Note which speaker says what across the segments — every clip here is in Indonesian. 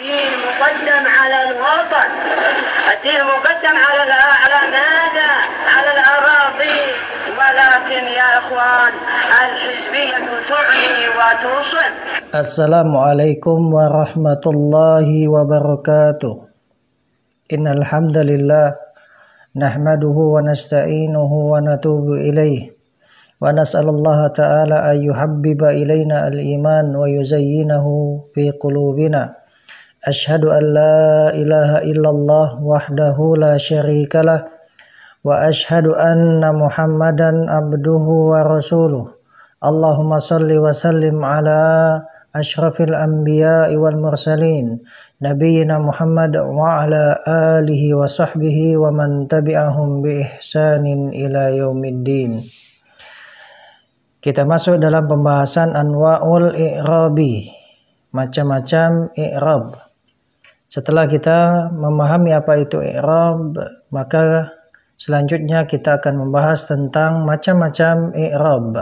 Speaker 1: الدين مقدم على الوطن الدين مقدم على على ماذا؟ على الاراضي ولكن يا اخوان الحزبيه تعني وتصم السلام عليكم ورحمه الله وبركاته ان الحمد لله نحمده ونستعينه ونتوب اليه ونسأل الله تعالى أن يحبب إلينا الإيمان ويزينه في قلوبنا أشهد أن لا إله إلا الله وحده لا شريك له وأشهد أن محمدا عبده ورسوله اللهم صل وسلم على أشرف الأنبياء والمرسلين نبينا محمد وعلى آله وصحبه ومن تبعهم بإحسان إلى يوم الدين Kita masuk dalam pembahasan anwa'ul i'rabi, macam-macam i'rab. Setelah kita memahami apa itu i'rab, maka selanjutnya kita akan membahas tentang macam-macam i'rab.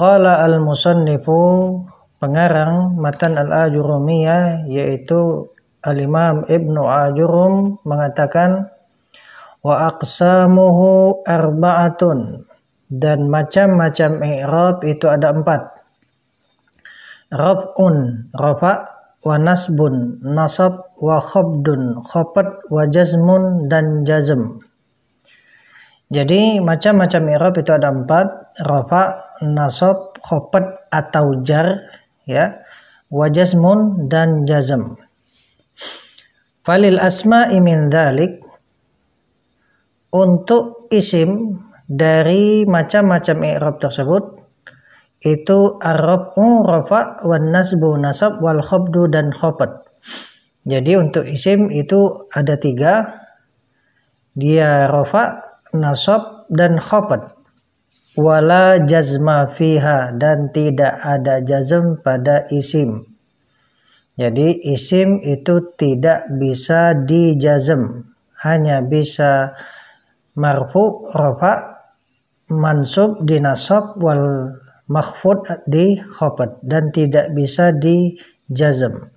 Speaker 1: Qala al-musannifu pengarang matan al-ajurumiyah yaitu al-imam Ibnu Ajurum mengatakan wa aqsamuhu arba'atun dan macam-macam i'rab itu ada empat. Rab'un rafa wa nasbun nasab wa khobdun khobat wa jazmun dan jazm jadi macam-macam i'rab itu ada empat rafa nasab khobat atau jar ya wa jazmun dan jazm falil asma min dhalik untuk isim dari macam-macam i'rab tersebut itu arab'u oh, rafa wan nasbu nasab wal khobdu dan khobad. Jadi untuk isim itu ada tiga. Dia rofa, nasab, dan khobad. Wala jazma fiha dan tidak ada jazm pada isim. Jadi isim itu tidak bisa di dijazm. Hanya bisa marfu, rofa, mansub, dinasab, wal makhfud di khafat dan tidak bisa di jazm.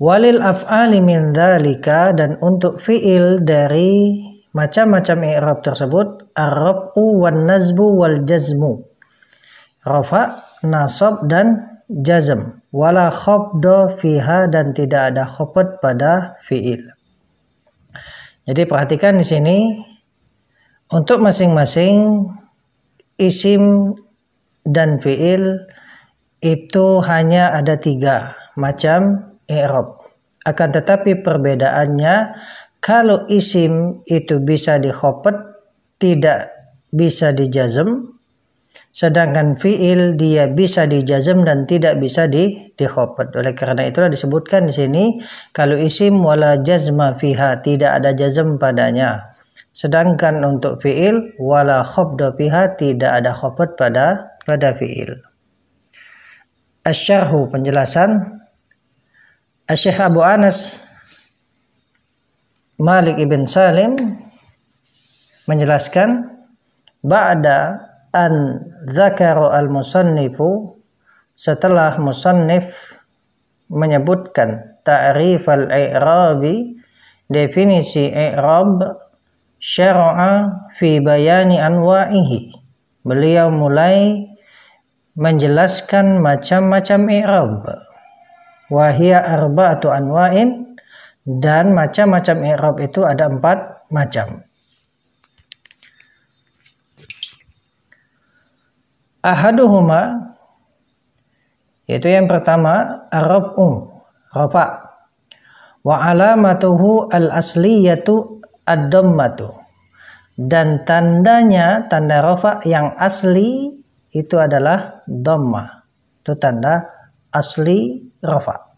Speaker 1: Walil af'ali min dhalika dan untuk fi'il dari macam-macam i'rab tersebut ar-raf'u wan nazbu wal jazmu. Rafa, nasab dan jazm. Wala khafda fiha dan tidak ada khafat pada fi'il. Jadi perhatikan di sini untuk masing-masing isim dan fiil itu hanya ada tiga macam i'rab. Akan tetapi perbedaannya kalau isim itu bisa dikhopet tidak bisa dijazm sedangkan fiil dia bisa dijazm dan tidak bisa di dikhopet. Oleh karena itulah disebutkan di sini kalau isim wala jazma fiha tidak ada jazm padanya. Sedangkan untuk fiil wala khobda fiha tidak ada khopet pada pada fi'il. Asyarhu penjelasan Asyikh Abu Anas Malik ibn Salim menjelaskan ba'da an zakaru al-musannifu setelah musannif menyebutkan ta'rif al-i'rabi definisi i'rab syara'a fi bayani anwa'ihi beliau mulai menjelaskan macam-macam i'rab wahia atau anwa'in dan macam-macam i'rab itu ada empat macam ahaduhuma yaitu yang pertama arab um ropa wa alamatuhu al asliyatu ad dan tandanya tanda rafa yang asli itu adalah dhamma. Itu tanda asli rafa.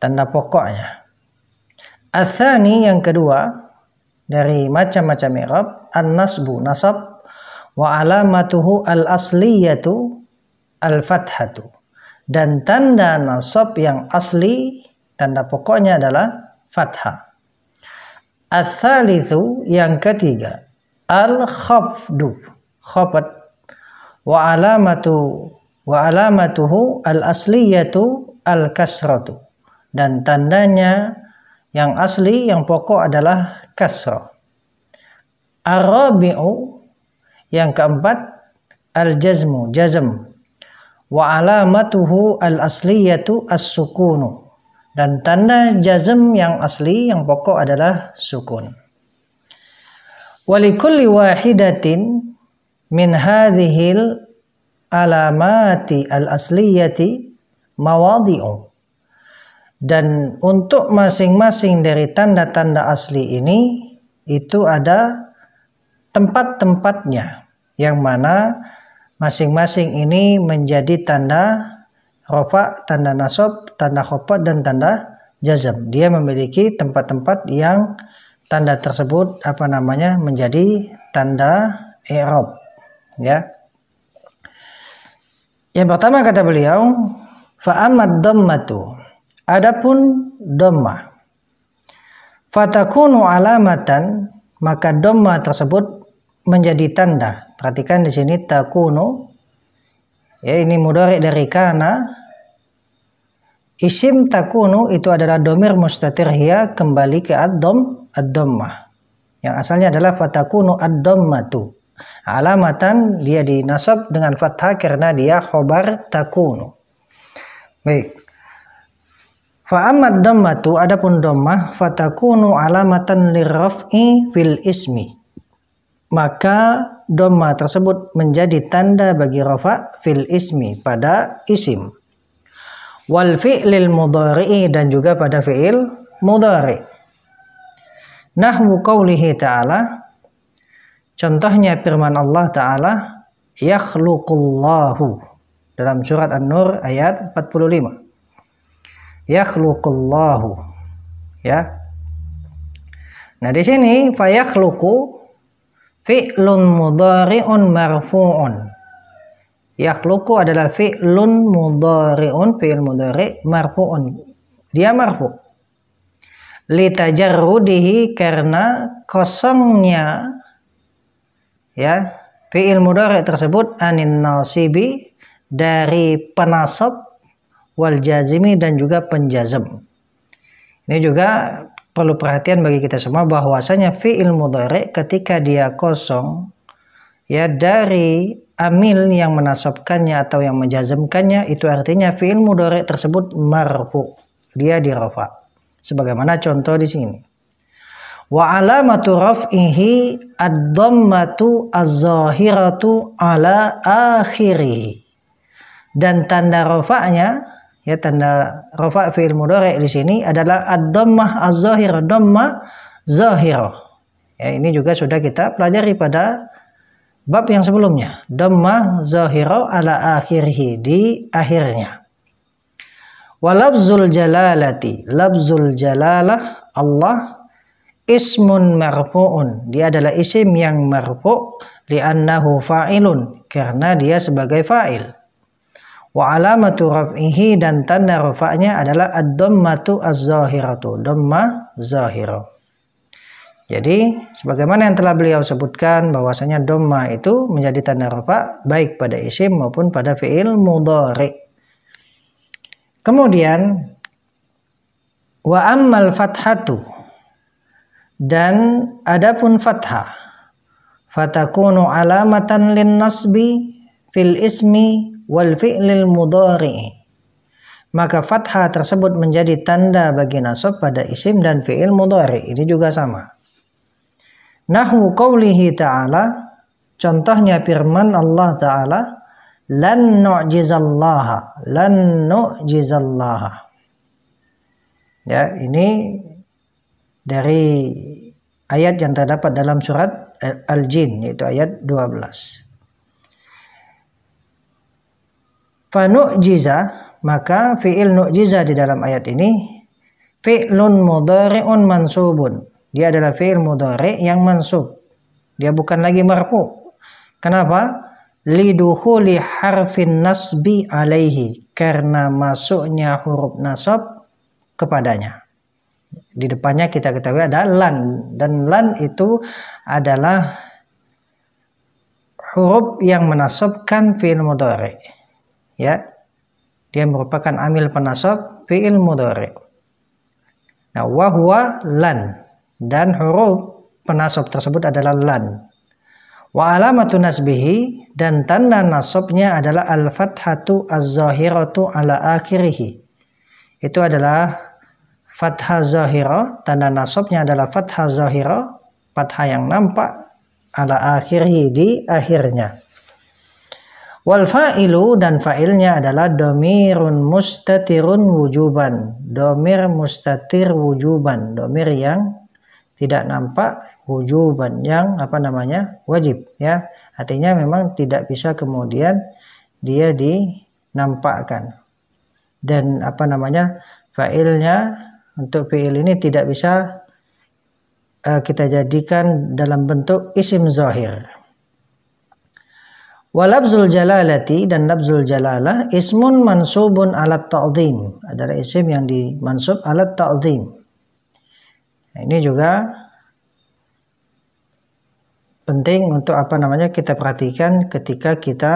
Speaker 1: Tanda pokoknya. Athani yang kedua dari macam-macam i'rab an-nasbu nasab wa alamatuhu al-asliyatu al-fathatu. Dan tanda nasab yang asli tanda pokoknya adalah fathah. Athalithu yang ketiga al-khafdu khabat wa alamatu wa alamatuhu al asliyatu al kasratu dan tandanya yang asli yang pokok adalah kasro. arabi'u yang keempat al jazmu jazm wa alamatuhu al asliyatu as sukunu dan tanda jazm yang asli yang pokok adalah sukun walikulli wahidatin min hadhil alamati al-asliyati mawadiu dan untuk masing-masing dari tanda-tanda asli ini itu ada tempat-tempatnya yang mana masing-masing ini menjadi tanda rofa, tanda nasab, tanda khofat dan tanda jazam. Dia memiliki tempat-tempat yang tanda tersebut apa namanya menjadi tanda i'rab ya yang pertama kata beliau fa'amad dhammatu adapun dhammah fatakunu alamatan maka dhamma tersebut menjadi tanda perhatikan di sini takunu ya ini mudhari dari kana isim takunu itu adalah domir mustatir hiya kembali ke ad adomma ad yang asalnya adalah fatakunu ad-dhammatu alamatan dia dinasab dengan fathah karena dia khobar takunu baik Fa'amad dhammatu adapun dhammah fatakunu alamatan lirraf'i fil ismi. Maka domah tersebut menjadi tanda bagi rafa fil ismi pada isim. Wal fi'lil mudhari'i dan juga pada fi'il mudhari'. Nahwu qawlihi ta'ala Contohnya firman Allah Ta'ala, Yakhluqullahu. Dalam surat An-Nur ayat 45. Yakhluqullahu. Ya. Nah di sini fayakhluqu fi'lun mudari'un marfu'un. Yakhluqu adalah fi'lun mudari'un Fi'l mudari' marfu'un. Dia marfu. Litajarrudihi karena kosongnya ya fiil mudhari tersebut anin nasibi dari penasab wal jazimi dan juga penjazem. Ini juga perlu perhatian bagi kita semua bahwasanya fiil mudhari ketika dia kosong ya dari amil yang menasabkannya atau yang menjazmkannya itu artinya fiil mudhari tersebut marfu. Dia dirafa. Sebagaimana contoh di sini wa alamatu raf'ihi ad-dhammatu az-zahiratu ala akhiri dan tanda rafa'nya ya tanda rafa' fi'il mudhari' di sini adalah ad-dhammah az zahirah dhamma zahirah ya ini juga sudah kita pelajari pada bab yang sebelumnya dhamma zahirah ala akhirhi di akhirnya walabzul jalalati labzul jalalah Allah ismun marfu'un. Dia adalah isim yang marfu' li'annahu fa'ilun karena dia sebagai fa'il. Wa alamatu raf'ihi dan tanda rafa'nya adalah ad-dhammatu az-zahiratu, dhamma zahira Jadi sebagaimana yang telah beliau sebutkan bahwasanya dhamma itu menjadi tanda rafa baik pada isim maupun pada fiil mudhari. Kemudian wa ammal fathatu dan adapun fathah fatakunu alamatan lin nasbi fil ismi wal fi'lil mudhari. Maka fathah tersebut menjadi tanda bagi nasab pada isim dan fi'il mudhari. Ini juga sama. Nahu qawlihi ta'ala Contohnya firman Allah Ta'ala Lan nu'jizallaha Lan nu'jizallaha Ya ini dari ayat yang terdapat dalam surat Al-Jin yaitu ayat 12. Fanu'jiza maka fi'il nu'jiza di dalam ayat ini fi'lun mudhari'un mansubun. Dia adalah fi'il mudhari' yang mansub. Dia bukan lagi marfu. Kenapa? Liduhuli harfin nasbi alaihi karena masuknya huruf nasab kepadanya di depannya kita ketahui ada lan dan lan itu adalah huruf yang menasobkan fi'il mudhari ya dia merupakan amil penasob fi'il mudhari nah wa lan dan huruf penasob tersebut adalah lan wa alamatu nasbihi dan tanda nasobnya adalah al fathatu az-zahiratu ala akhirih itu adalah fathah zahira tanda nasabnya adalah fathah zahira fathah yang nampak ala akhirhi di akhirnya wal fa'ilu dan fa'ilnya adalah domirun mustatirun wujuban domir mustatir wujuban domir yang tidak nampak wujuban yang apa namanya wajib ya artinya memang tidak bisa kemudian dia dinampakkan dan apa namanya fa'ilnya untuk fiil ini tidak bisa uh, kita jadikan dalam bentuk isim zahir. Walabzul jalalati dan labzul jalalah ismun mansubun alat ta'zim adalah isim yang dimansub alat ta'zim. Nah, ini juga penting untuk apa namanya kita perhatikan ketika kita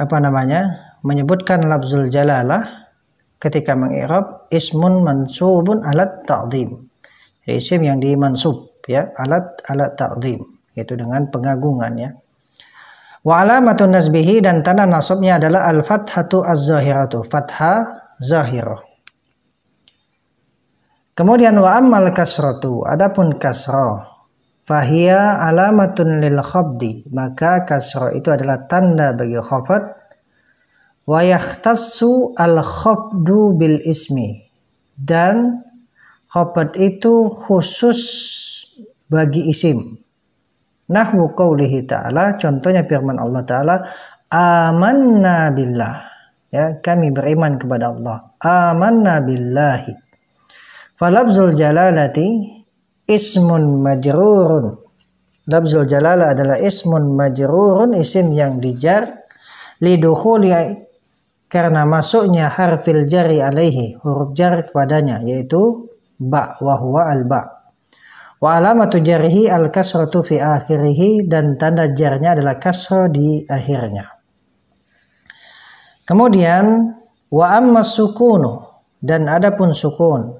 Speaker 1: apa namanya menyebutkan labzul jalalah ketika mengi'rab ismun mansubun alat ta'zim. Jadi isim yang dimansub ya, alat alat ta'zim yaitu dengan pengagungan ya. Wa alamatun nasbihi dan tanda nasabnya adalah al-fathatu az-zahiratu, fatha zahirah. Kemudian wa ammal kasratu, adapun kasrah fahiya alamatun lil khabdi, maka kasrah itu adalah tanda bagi khafat wa yakhtassu al khabdu bil ismi dan khobd itu khusus bagi isim nahwu qaulihi ta'ala contohnya firman Allah ta'ala amanna billah ya kami beriman kepada Allah amanna billahi falabzul jalalati ismun majrurun Labzul jalala adalah ismun majrurun isim yang dijar lidukhuli karena masuknya harfil jari alaihi huruf jari kepadanya yaitu ba wa huwa al ba wa alamatu jarihi al kasratu fi akhirih dan tanda jarnya adalah kasro di akhirnya kemudian wa amma sukunu dan adapun sukun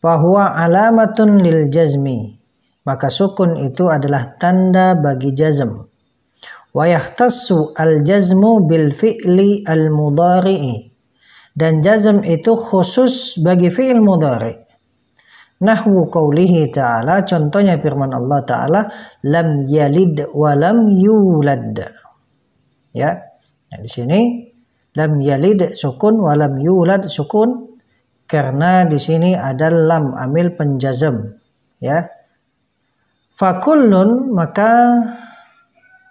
Speaker 1: bahwa alamatun lil jazmi maka sukun itu adalah tanda bagi jazm wayahtasu al-jazmu bil fi'li al mudari'i dan jazm itu khusus bagi fi'il mudari nahwu qawlihi ta'ala contohnya firman Allah ta'ala lam yalid wa lam yulad ya nah, di sini lam yalid sukun wa lam yulad sukun karena di sini ada lam amil penjazam ya fakullun maka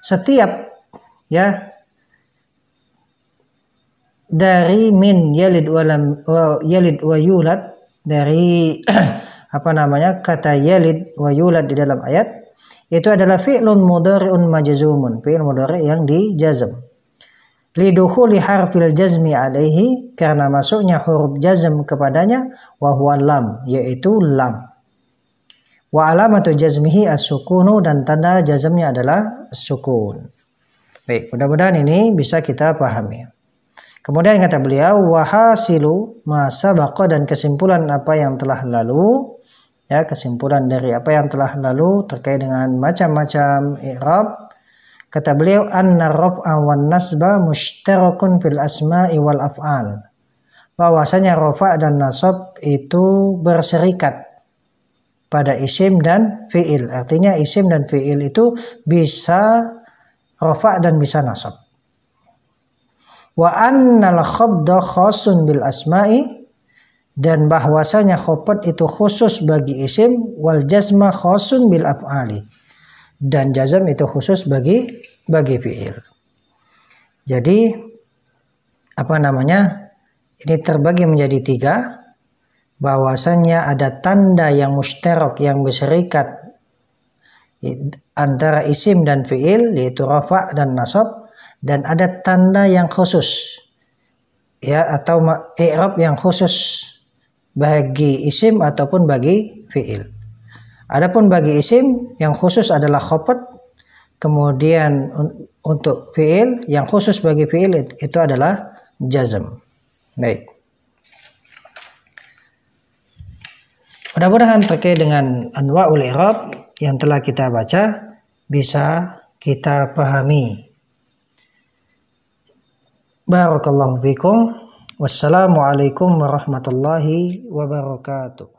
Speaker 1: setiap ya dari min yalid walam wa yalid wa yulad dari apa namanya kata yalid wa yulad di dalam ayat itu adalah fi'lun mudhari'un majzumun fi'il mudhari yang dijazm lidukhuli harfil jazmi alaihi karena masuknya huruf jazm kepadanya wa huwa lam yaitu lam Wa alamatu jazmihi as-sukunu dan tanda jazmnya adalah sukun. Baik, mudah-mudahan ini bisa kita pahami. Kemudian kata beliau wahasilu masa bako dan kesimpulan apa yang telah lalu ya kesimpulan dari apa yang telah lalu terkait dengan macam-macam i'rab kata beliau anna raf'a wan nasba mushtarakun fil asma'i wal af'al bahwasanya rofa dan nasab itu berserikat pada isim dan fiil. Artinya isim dan fiil itu bisa rofa dan bisa nasab. Wa annal khabda khasun bil asma'i dan bahwasanya khobat itu khusus bagi isim wal jazma khasun bil af'ali dan jazam itu khusus bagi bagi fiil. Jadi apa namanya? Ini terbagi menjadi tiga bahwasannya ada tanda yang musterok yang berserikat antara isim dan fiil yaitu rafa dan nasab dan ada tanda yang khusus ya atau i'rab yang khusus bagi isim ataupun bagi fiil. Adapun bagi isim yang khusus adalah khopet kemudian un untuk fiil yang khusus bagi fiil itu adalah jazm. Baik. Mudah-mudahan terkait dengan anwa'ul i'rab yang telah kita baca bisa kita pahami. Barakallahu fikum. Wassalamualaikum warahmatullahi wabarakatuh.